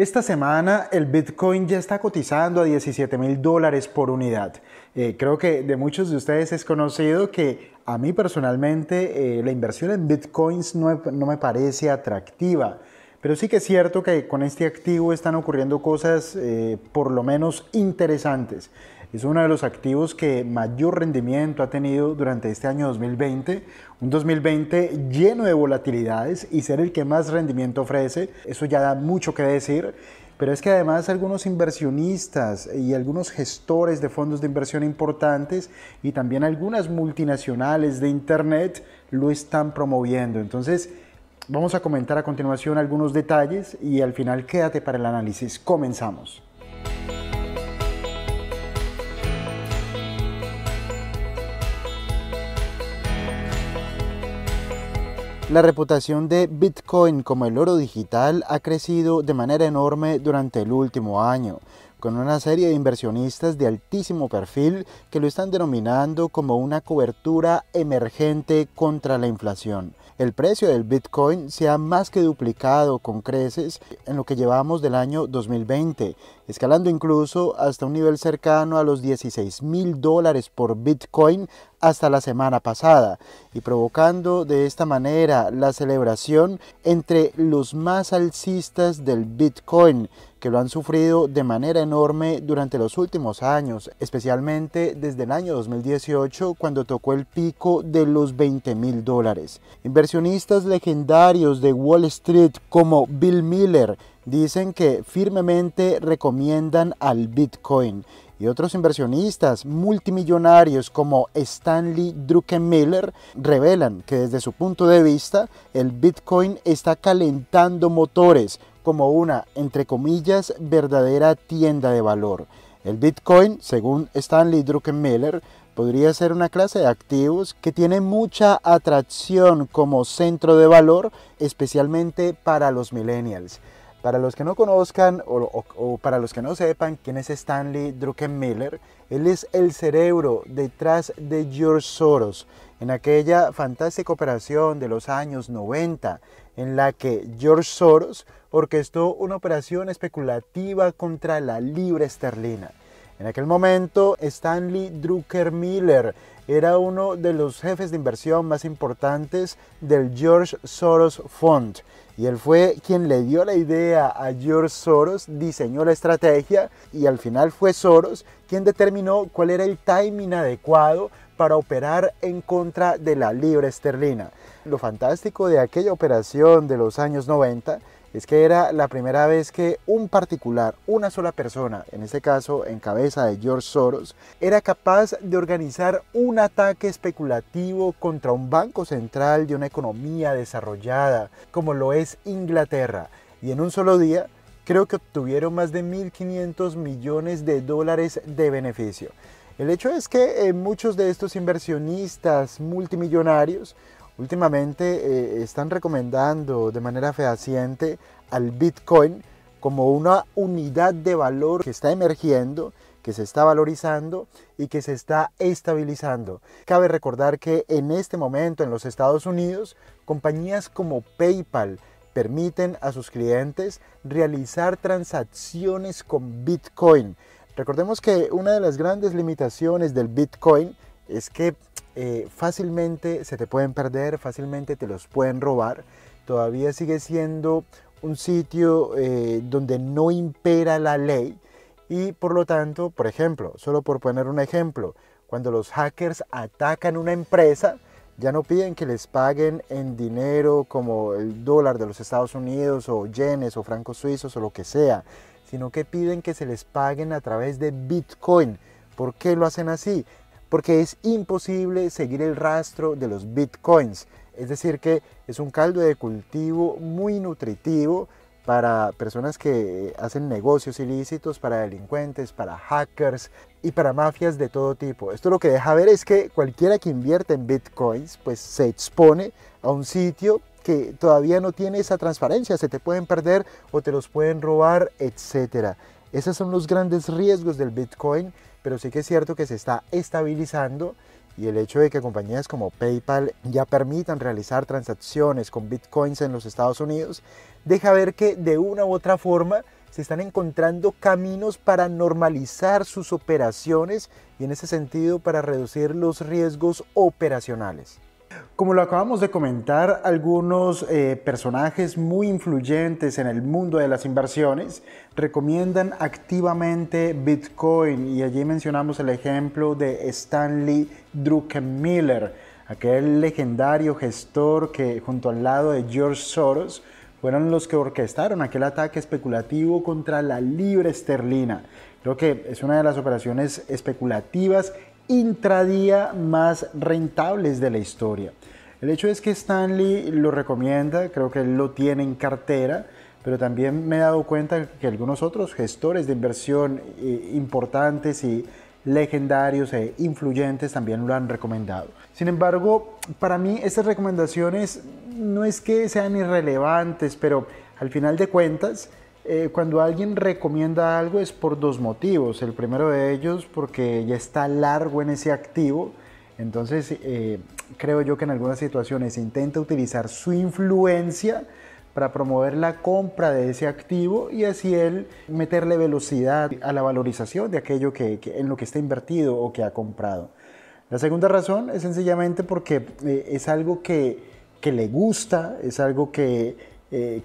Esta semana el Bitcoin ya está cotizando a 17 mil dólares por unidad. Eh, creo que de muchos de ustedes es conocido que a mí personalmente eh, la inversión en Bitcoins no, me parece atractiva. Pero sí que es cierto que con este activo están ocurriendo cosas eh, por lo menos interesantes es uno de los activos que mayor rendimiento ha tenido durante este año 2020, un 2020 lleno de volatilidades y ser el que más rendimiento ofrece, eso ya da mucho que decir. Pero es que además algunos inversionistas y algunos gestores de fondos de inversión importantes y también algunas multinacionales de Internet lo están promoviendo. Entonces, vamos a comentar a continuación algunos detalles y al final quédate para el análisis. Comenzamos. La reputación de Bitcoin como el oro digital ha crecido de manera enorme durante el último año, con una serie de inversionistas de altísimo perfil que lo están denominando como una cobertura emergente contra la inflación. El precio del Bitcoin se ha más que duplicado con creces en lo que llevamos del año 2020, escalando incluso hasta un nivel cercano a los 16 mil dólares por Bitcoin hasta la semana pasada y provocando de esta manera la celebración entre los más alcistas del Bitcoin que lo han sufrido de manera enorme durante los últimos años, especialmente desde el año 2018 cuando tocó el pico de los 20 mil dólares. Inversionistas legendarios de Wall Street como Bill Miller dicen que firmemente recomiendan al Bitcoin y otros inversionistas multimillonarios como Stanley Druckenmiller revelan que desde su punto de vista el Bitcoin está calentando motores como una, entre comillas, verdadera tienda de valor. El Bitcoin, según Stanley Druckenmiller, podría ser una clase de activos que tiene mucha atracción como centro de valor, especialmente para los millennials. Para los que no conozcan o, para los que no sepan quién es Stanley Druckenmiller, él es el cerebro detrás de George Soros en aquella fantástica operación de los años 90 en la que George Soros orquestó una operación especulativa contra la libra esterlina. En aquel momento, Stanley Druckenmiller era uno de los jefes de inversión más importantes del George Soros Fund y él fue quien le dio la idea a George Soros, diseñó la estrategia y al final fue Soros quien determinó cuál era el timing adecuado para operar en contra de la libra esterlina. Lo fantástico de aquella operación de los años 90 es que era la primera vez que un particular, una sola persona, en este caso en cabeza de George Soros, era capaz de organizar un ataque especulativo contra un banco central de una economía desarrollada como lo es Inglaterra. Y en un solo día, creo que obtuvieron más de 1.500 millones de dólares de beneficio. El hecho es que eh, muchos de estos inversionistas multimillonarios Últimamente eh, están recomendando de manera fehaciente al Bitcoin como una unidad de valor que está emergiendo, que se está valorizando y que se está estabilizando. Cabe recordar que en este momento en los Estados Unidos, compañías como PayPal permiten a sus clientes realizar transacciones con Bitcoin. Recordemos que una de las grandes limitaciones del Bitcoin es que eh, fácilmente se te pueden perder, fácilmente te los pueden robar. Todavía sigue siendo un sitio eh, donde no impera la ley y por lo tanto, por ejemplo, solo por poner un ejemplo, cuando los hackers atacan una empresa, ya no piden que les paguen en dinero como el dólar de los Estados Unidos o yenes o francos suizos o lo que sea, sino que piden que se les paguen a través de Bitcoin. ¿Por qué lo hacen así? porque es imposible seguir el rastro de los bitcoins. Es decir, que es un caldo de cultivo muy nutritivo para personas que hacen negocios ilícitos, para delincuentes, para hackers y para mafias de todo tipo. Esto lo que deja ver es que cualquiera que invierte en bitcoins pues se expone a un sitio que todavía no tiene esa transparencia, se te pueden perder o te los pueden robar, etc. Esos son los grandes riesgos del bitcoin pero sí que es cierto que se está estabilizando y el hecho de que compañías como PayPal ya permitan realizar transacciones con bitcoins en los Estados Unidos, deja ver que de una u otra forma se están encontrando caminos para normalizar sus operaciones y en ese sentido para reducir los riesgos operacionales. Como lo acabamos de comentar, algunos eh, personajes muy influyentes en el mundo de las inversiones recomiendan activamente Bitcoin y allí mencionamos el ejemplo de Stanley Druckenmiller, aquel legendario gestor que junto al lado de George Soros fueron los que orquestaron aquel ataque especulativo contra la libra esterlina. Creo que es una de las operaciones especulativas intradía más rentables de la historia. El hecho es que Stanley lo recomienda, creo que lo tiene en cartera, pero también me he dado cuenta que algunos otros gestores de inversión eh, importantes y legendarios e influyentes también lo han recomendado. Sin embargo, para mí estas recomendaciones no es que sean irrelevantes, pero al final de cuentas, eh, cuando alguien recomienda algo es por dos motivos. El primero de ellos porque ya está largo en ese activo. Entonces eh, creo yo que en algunas situaciones intenta utilizar su influencia para promover la compra de ese activo y así él meterle velocidad a la valorización de aquello que, en lo que está invertido o que ha comprado. La segunda razón es sencillamente porque eh, es algo que, le gusta, es algo que,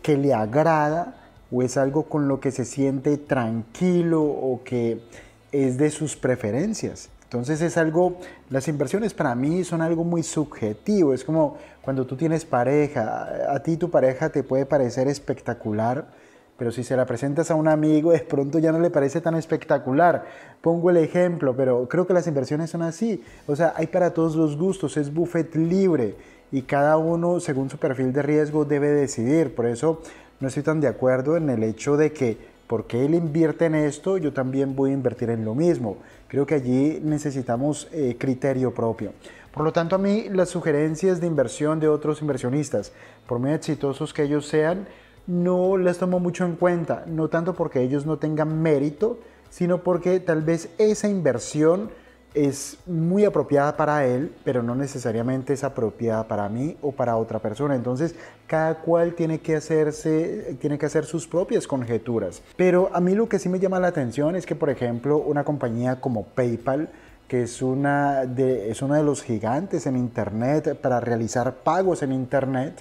que le agrada es algo con lo que se siente tranquilo o que es de sus preferencias. Entonces es algo, las inversiones para mí son algo muy subjetivo, es como cuando tú tienes pareja, a ti tu pareja te puede parecer espectacular, pero si se la presentas a un amigo es pronto ya no le parece tan espectacular. Pongo el ejemplo, pero creo que las inversiones son así, o sea, hay para todos los gustos, es buffet libre y cada uno según su perfil de riesgo debe decidir. Por eso no estoy tan de acuerdo en el hecho de que porque él invierte en esto, yo también voy a invertir en lo mismo. Creo que allí necesitamos eh, criterio propio. Por lo tanto, a mí las sugerencias de inversión de otros inversionistas, por muy exitosos que ellos sean, no las tomo mucho en cuenta, no tanto porque ellos no tengan mérito, sino porque tal vez esa inversión es muy apropiada para él, pero no necesariamente es apropiada para mí o para otra persona. Entonces, cada cual tiene que hacerse, tiene que hacer sus propias conjeturas. Pero a mí lo que sí me llama la atención es que, por ejemplo, una compañía como PayPal que es, una es uno de los gigantes en Internet para realizar pagos en Internet,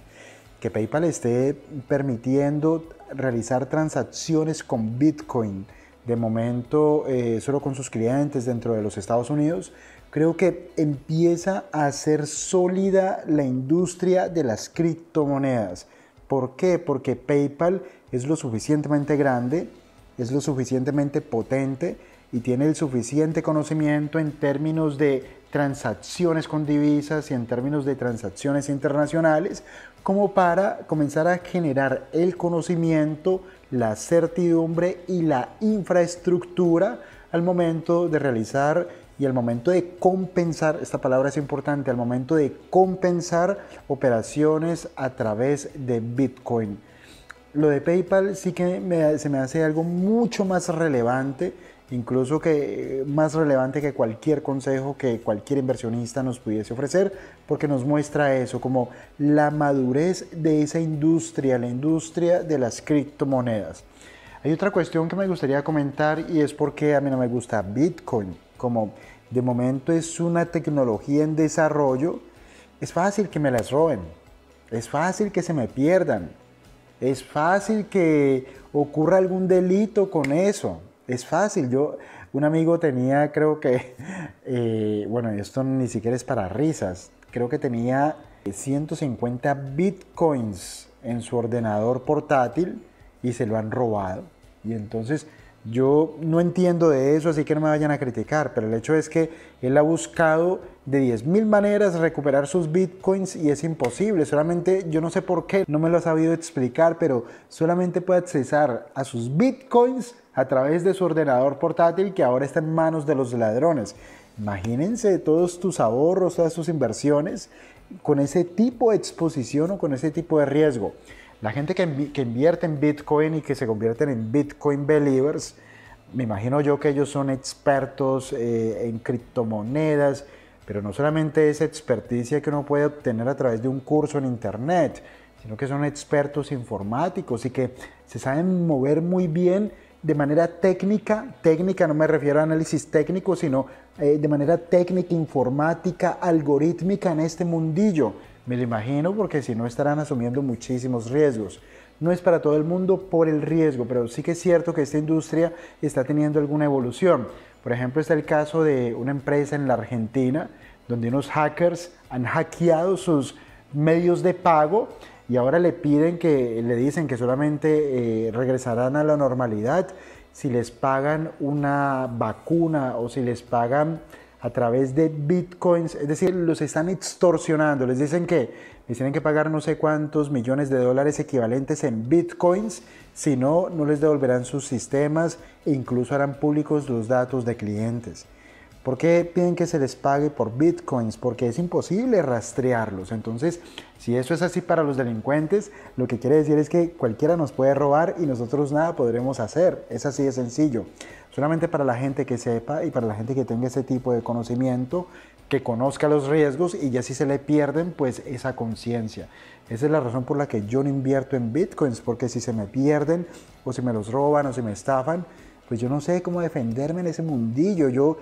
que PayPal esté permitiendo realizar transacciones con Bitcoin de momento eh, solo con sus clientes dentro de los Estados Unidos, creo que empieza a ser sólida la industria de las criptomonedas. ¿Por qué? Porque PayPal es lo suficientemente grande, es lo suficientemente potente y tiene el suficiente conocimiento en términos de transacciones con divisas y en términos de transacciones internacionales como para comenzar a generar el conocimiento la certidumbre y la infraestructura al momento de realizar y al momento de compensar, esta palabra es importante, al momento de compensar operaciones a través de Bitcoin. Lo de PayPal sí que se me hace algo mucho más relevante incluso que más relevante que cualquier consejo que cualquier inversionista nos pudiese ofrecer, porque nos muestra eso, como la madurez de esa industria, la industria de las criptomonedas. Hay otra cuestión que me gustaría comentar y es porque a mí no me gusta Bitcoin, como de momento es una tecnología en desarrollo, es fácil que me las roben, es fácil que se me pierdan, es fácil que ocurra algún delito con eso, es fácil. Yo, un amigo tenía, creo que, eh, bueno, esto ni siquiera es para risas, creo que tenía 150 eh, bitcoins en su ordenador portátil y se lo han robado. Y entonces yo no entiendo de eso, así que no me vayan a criticar, pero el hecho es que él ha buscado de 10.000 maneras recuperar sus bitcoins y es imposible. Solamente, yo no sé por qué, no me lo ha sabido explicar, pero solamente puede accesar a sus bitcoins a través de su ordenador portátil que ahora está en manos de los ladrones. Imagínense todos tus ahorros, todas tus inversiones con ese tipo de exposición o con ese tipo de riesgo. La gente que, invierte en Bitcoin y que se convierten en Bitcoin believers, me imagino yo que ellos son expertos eh, en criptomonedas, pero no solamente esa experticia que uno puede obtener a través de un curso en Internet, sino que son expertos informáticos y que se saben mover muy bien de manera técnica, técnica no me refiero a análisis técnico, sino eh, de manera técnica, informática, algorítmica en este mundillo. Me lo imagino porque si no estarán asumiendo muchísimos riesgos. No es para todo el mundo por el riesgo, pero sí que es cierto que esta industria está teniendo alguna evolución. Por ejemplo, está el caso de una empresa en la Argentina donde unos hackers han hackeado sus medios de pago y ahora le piden que le dicen que solamente eh, regresarán a la normalidad si les pagan una vacuna o si les pagan a través de bitcoins, es decir, los están extorsionando, les dicen que y tienen que pagar no sé cuántos millones de dólares equivalentes en bitcoins, si no, no les devolverán sus sistemas e incluso harán públicos los datos de clientes. ¿Por qué piden que se les pague por bitcoins? Porque es imposible rastrearlos. Entonces, si eso es así para los delincuentes, lo que quiere decir es que cualquiera nos puede robar y nosotros nada podremos hacer. Es así de sencillo. Solamente para la gente que sepa y para la gente que tenga ese tipo de conocimiento, que conozca los riesgos y ya si se le pierden, pues esa conciencia. Esa es la razón por la que yo no invierto en bitcoins, porque si se me pierden o si me los roban o si me estafan, pues yo no sé cómo defenderme en ese mundillo. Yo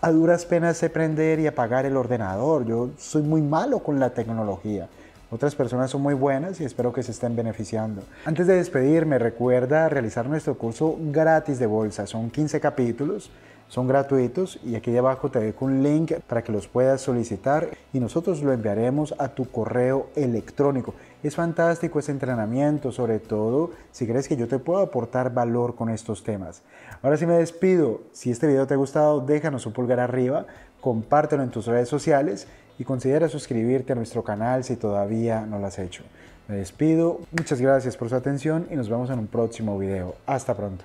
a duras penas sé prender y apagar el ordenador. Yo soy muy malo con la tecnología. Otras personas son muy buenas y espero que se estén beneficiando. Antes de despedirme, recuerda realizar nuestro curso gratis de bolsa. Son 15 capítulos son gratuitos y aquí abajo te dejo un link para que los puedas solicitar y nosotros lo enviaremos a tu correo electrónico. Es fantástico ese entrenamiento, sobre todo si crees que yo te puedo aportar valor con estos temas. Ahora sí me despido. Si este video te ha gustado, déjanos un pulgar arriba, compártelo en tus redes sociales y considera suscribirte a nuestro canal si todavía no lo has hecho. Me despido, muchas gracias por su atención y nos vemos en un próximo video. Hasta pronto.